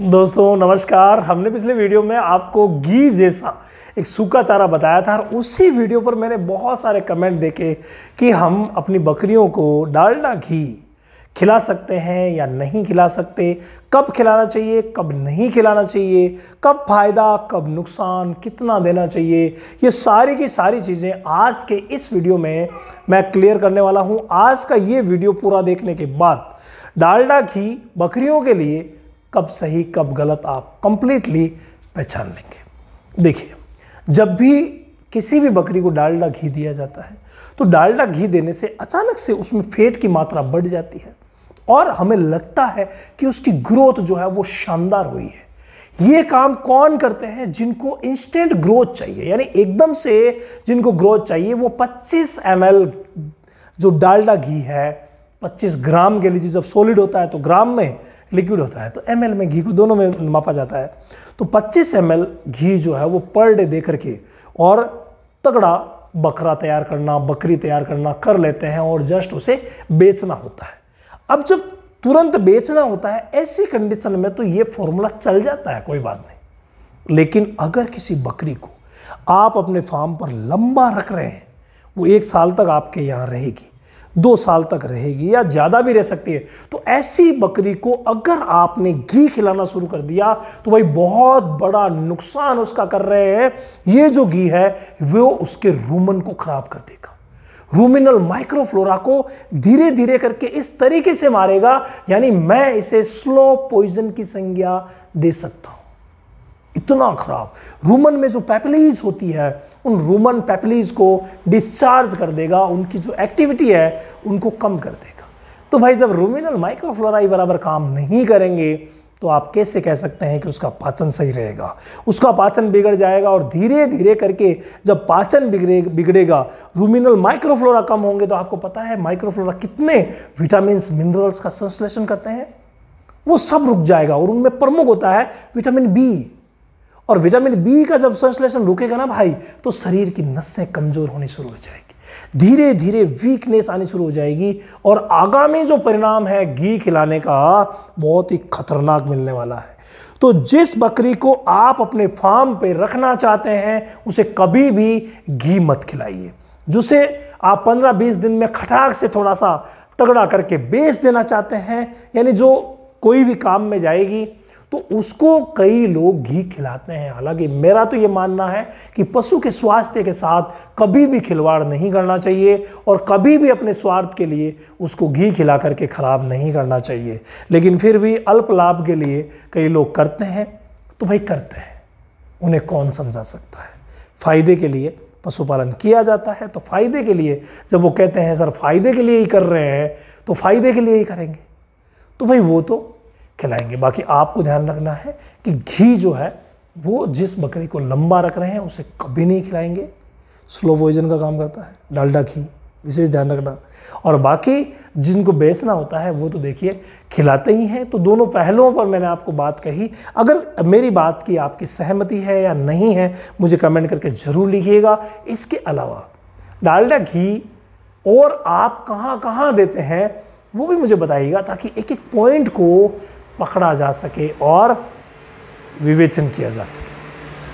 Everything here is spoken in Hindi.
दोस्तों नमस्कार हमने पिछले वीडियो में आपको घी जैसा एक सूखा चारा बताया था और उसी वीडियो पर मैंने बहुत सारे कमेंट देखे कि हम अपनी बकरियों को डालडा घी खिला सकते हैं या नहीं खिला सकते कब खिलाना चाहिए कब नहीं खिलाना चाहिए कब फ़ायदा कब नुकसान कितना देना चाहिए ये सारी की सारी चीज़ें आज के इस वीडियो में मैं क्लियर करने वाला हूँ आज का ये वीडियो पूरा देखने के बाद डालडा घी बकरियों के लिए कब सही कब गलत आप कंप्लीटली पहचान लेंगे देखिए जब भी किसी भी बकरी को डालडा घी दिया जाता है तो डालडा घी देने से अचानक से उसमें फेट की मात्रा बढ़ जाती है और हमें लगता है कि उसकी ग्रोथ जो है वो शानदार हुई है ये काम कौन करते हैं जिनको इंस्टेंट ग्रोथ चाहिए यानी एकदम से जिनको ग्रोथ चाहिए वो 25 एम जो डालडा घी है 25 ग्राम के लीजिए जब सॉलिड होता है तो ग्राम में लिक्विड होता है तो एम में घी को दोनों में मापा जाता है तो 25 एम घी जो है वो पर डे दे करके और तगड़ा बकरा तैयार करना बकरी तैयार करना कर लेते हैं और जस्ट उसे बेचना होता है अब जब तुरंत बेचना होता है ऐसी कंडीशन में तो ये फॉर्मूला चल जाता है कोई बात नहीं लेकिन अगर किसी बकरी को आप अपने फार्म पर लंबा रख रहे हैं वो एक साल तक आपके यहाँ रहेगी दो साल तक रहेगी या ज़्यादा भी रह सकती है तो ऐसी बकरी को अगर आपने घी खिलाना शुरू कर दिया तो भाई बहुत बड़ा नुकसान उसका कर रहे हैं ये जो घी है वो उसके रूमन को ख़राब कर देगा रूमिनल माइक्रोफ्लोरा को धीरे धीरे करके इस तरीके से मारेगा यानी मैं इसे स्लो पॉइजन की संज्ञा दे सकता हूं इतना ख़राब रूमन में जो पैपलीज होती है उन रूमन पैपलीज को डिस्चार्ज कर देगा उनकी जो एक्टिविटी है उनको कम कर देगा तो भाई जब रूमिनल माइक्रोफ्लोराई बराबर काम नहीं करेंगे तो आप कैसे कह सकते हैं कि उसका पाचन सही रहेगा उसका पाचन बिगड़ जाएगा और धीरे धीरे करके जब पाचन बिगड़े बिगड़ेगा रूमिनल माइक्रोफ्लोरा कम होंगे तो आपको पता है माइक्रोफ्लोरा कितने विटामिन मिनरल्स का संश्लेषण करते हैं वो सब रुक जाएगा और उनमें प्रमुख होता है विटामिन बी और विटामिन बी का जब संश्लेषण रुकेगा ना भाई तो शरीर की नसें कमज़ोर होनी शुरू हो जाएगी धीरे धीरे वीकनेस आनी शुरू हो जाएगी और आगामी जो परिणाम है घी खिलाने का बहुत ही खतरनाक मिलने वाला है तो जिस बकरी को आप अपने फार्म पे रखना चाहते हैं उसे कभी भी घी मत खिलाइए जिसे आप 15-20 दिन में खटाक से थोड़ा सा तगड़ा करके बेच देना चाहते हैं यानी जो कोई भी काम में जाएगी तो उसको कई लोग घी खिलाते हैं हालांकि मेरा तो ये मानना है कि पशु के स्वास्थ्य के साथ कभी भी खिलवाड़ नहीं करना चाहिए और कभी भी अपने स्वार्थ के लिए उसको घी खिला करके ख़राब नहीं करना चाहिए लेकिन फिर भी अल्प लाभ के लिए कई लोग करते हैं तो भाई करते हैं उन्हें कौन समझा सकता है फ़ायदे के लिए पशुपालन किया जाता है तो फ़ायदे के लिए जब वो कहते हैं सर फ़ायदे के लिए ही कर रहे हैं तो फ़ायदे के लिए ही करेंगे तो भाई वो तो खिलाएंगे बाकी आपको ध्यान रखना है कि घी जो है वो जिस बकरी को लंबा रख रहे हैं उसे कभी नहीं खिलाएंगे स्लो वोजन का काम करता है डालडा घी विशेष ध्यान रखना और बाकी जिनको बेचना होता है वो तो देखिए खिलाते ही हैं तो दोनों पहलुओं पर मैंने आपको बात कही अगर मेरी बात की आपकी सहमति है या नहीं है मुझे कमेंट करके ज़रूर लिखिएगा इसके अलावा डालडा घी और आप कहाँ कहाँ देते हैं वो भी मुझे बताइएगा ताकि एक एक पॉइंट को पकड़ा जा सके और विवेचन किया जा सके